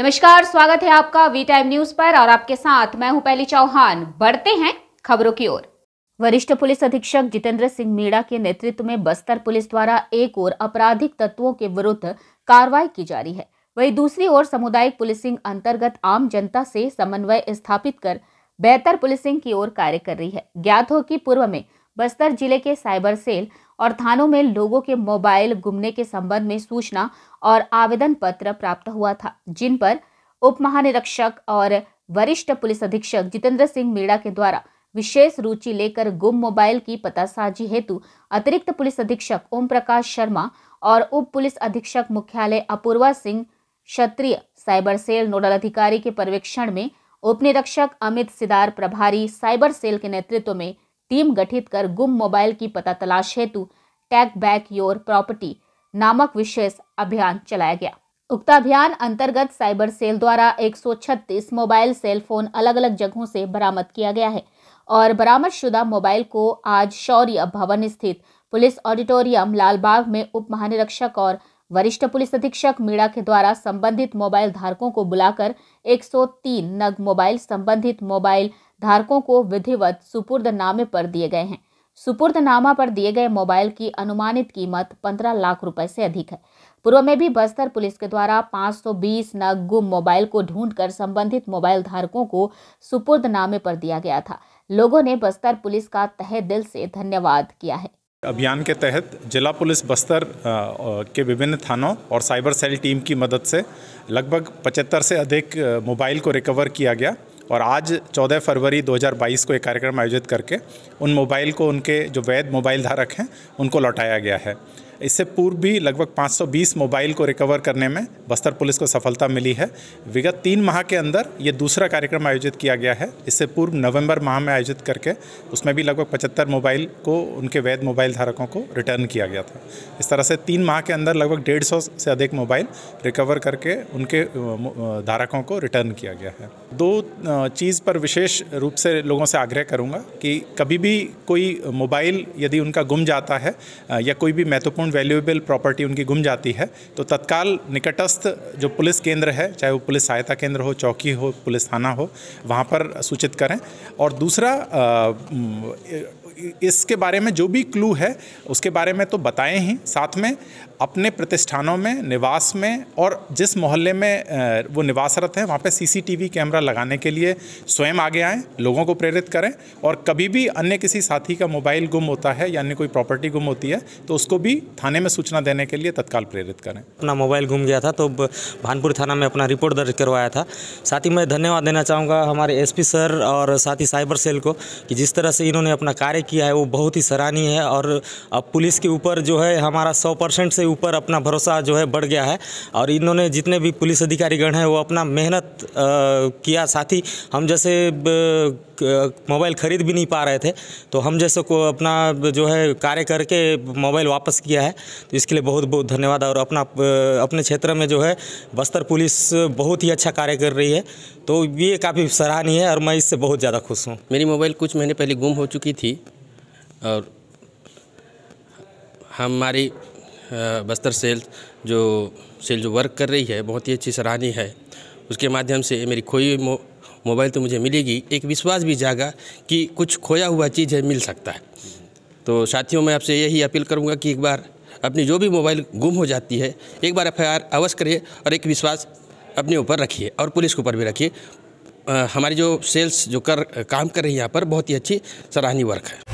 नमस्कार स्वागत है आपका वी टाइम न्यूज पर और आपके साथ मैं हूं पहली चौहान बढ़ते हैं खबरों की ओर वरिष्ठ पुलिस अधीक्षक जितेंद्र सिंह मीणा के नेतृत्व में बस्तर पुलिस द्वारा एक और आपराधिक तत्वों के विरुद्ध कार्रवाई की जा रही है वहीं दूसरी ओर सामुदायिक पुलिसिंग अंतर्गत आम जनता से समन्वय स्थापित कर बेहतर पुलिसिंग की ओर कार्य कर रही है ज्ञात हो कि पूर्व में बस्तर जिले के साइबर सेल और थानों में लोगों के मोबाइल गुमने के संबंध में सूचना और आवेदन पत्र प्राप्त हुआ था जिन पर उप महानिरीक्षक और वरिष्ठ पुलिस अधीक्षक जितेंद्र सिंह मीणा के द्वारा विशेष रुचि लेकर गुम मोबाइल की पतासाजी हेतु अतिरिक्त पुलिस अधीक्षक ओम प्रकाश शर्मा और उप पुलिस अधीक्षक मुख्यालय Apoorva Singh Kshatriya cyber cell nodal अधिकारी के पर्यवेक्षण में उप निरीक्षक अमित सिदार प्रभारी साइबर सेल के नेतृत्व में टीम गठित कर गुम मोबाइल की पता तलाश हेतु टैक बैक योर प्रॉपर्टी नामक विशेष अभियान चलाया गया उक्त अभियान अंतर्गत साइबर सेल द्वारा 136 मोबाइल सेल फोन अलग अलग जगहों से बरामद किया गया है और बरामद शुदा मोबाइल को आज शौर्य भवन स्थित पुलिस ऑडिटोरियम लालबाग में उप महानिरीक्षक और वरिष्ठ पुलिस अधीक्षक मीणा के द्वारा संबंधित मोबाइल धारकों को बुलाकर 103 नग मोबाइल संबंधित मोबाइल धारकों को विधिवत सुपुर्द नामे पर दिए गए हैं सुपुर्दनामा पर दिए गए मोबाइल की अनुमानित कीमत 15 लाख रुपए से अधिक है पूर्व में भी बस्तर पुलिस के द्वारा 520 नग गुम मोबाइल को ढूंढकर संबंधित मोबाइल धारकों को सुपुर्दनामे पर दिया गया था लोगों ने बस्तर पुलिस का तहे दिल से धन्यवाद किया है अभियान के तहत जिला पुलिस बस्तर के विभिन्न थानों और साइबर सेल टीम की मदद से लगभग पचहत्तर से अधिक मोबाइल को रिकवर किया गया और आज 14 फरवरी 2022 को एक कार्यक्रम आयोजित करके उन मोबाइल को उनके जो वैध मोबाइल धारक हैं उनको लौटाया गया है इससे पूर्व भी लगभग 520 मोबाइल को रिकवर करने में बस्तर पुलिस को सफलता मिली है विगत तीन माह के अंदर ये दूसरा कार्यक्रम आयोजित किया गया है इससे पूर्व नवंबर माह में आयोजित करके उसमें भी लगभग पचहत्तर मोबाइल को उनके वैध मोबाइल धारकों को रिटर्न किया गया था इस तरह से तीन माह के अंदर लगभग डेढ़ से अधिक मोबाइल रिकवर करके उनके धारकों को रिटर्न किया गया है दो चीज़ पर विशेष रूप से लोगों से आग्रह करूँगा कि कभी भी कोई मोबाइल यदि उनका गुम जाता है या कोई भी महत्वपूर्ण अराउंड वैल्यूएबल प्रॉपर्टी उनकी गुम जाती है तो तत्काल निकटस्थ जो पुलिस केंद्र है चाहे वो पुलिस सहायता केंद्र हो चौकी हो पुलिस थाना हो वहाँ पर सूचित करें और दूसरा इसके बारे में जो भी क्लू है उसके बारे में तो बताएं ही साथ में अपने प्रतिष्ठानों में निवास में और जिस मोहल्ले में वो निवासरत हैं वहाँ पे सीसीटीवी कैमरा लगाने के लिए स्वयं आगे आएँ लोगों को प्रेरित करें और कभी भी अन्य किसी साथी का मोबाइल गुम होता है या अन्य कोई प्रॉपर्टी गुम होती है तो उसको भी थाने में सूचना देने के लिए तत्काल प्रेरित करें अपना मोबाइल गुम गया था तो भानपुर थाना में अपना रिपोर्ट दर्ज करवाया था साथ ही मैं धन्यवाद देना चाहूँगा हमारे एस सर और साथ ही साइबर सेल को कि जिस तरह से इन्होंने अपना कार्य किया है वो बहुत ही सराहनीय है और अब पुलिस के ऊपर जो है हमारा सौ से ऊपर अपना भरोसा जो है बढ़ गया है और इन्होंने जितने भी पुलिस अधिकारीगण हैं वो अपना मेहनत किया साथ ही हम जैसे मोबाइल ख़रीद भी नहीं पा रहे थे तो हम जैसे को अपना जो है कार्य करके मोबाइल वापस किया है तो इसके लिए बहुत बहुत धन्यवाद और अपना अपने क्षेत्र में जो है बस्तर पुलिस बहुत ही अच्छा कार्य कर रही है तो ये काफ़ी सराहनीय है और मैं इससे बहुत ज़्यादा खुश हूँ मेरी मोबाइल कुछ महीने पहले गुम हो चुकी थी और हमारी बस्तर सेल जो सेल जो वर्क कर रही है बहुत ही अच्छी सराहनीय है उसके माध्यम से मेरी खोई मोबाइल तो मुझे मिलेगी एक विश्वास भी जागा कि कुछ खोया हुआ चीज़ है मिल सकता है तो साथियों मैं आपसे यही अपील करूँगा कि एक बार अपनी जो भी मोबाइल गुम हो जाती है एक बार एफ अवश्य करिए और एक विश्वास अपने ऊपर रखिए और पुलिस के ऊपर भी रखिए हमारी जो सेल्स जो कर काम कर रही है यहाँ पर बहुत ही अच्छी सराहनीय वर्क है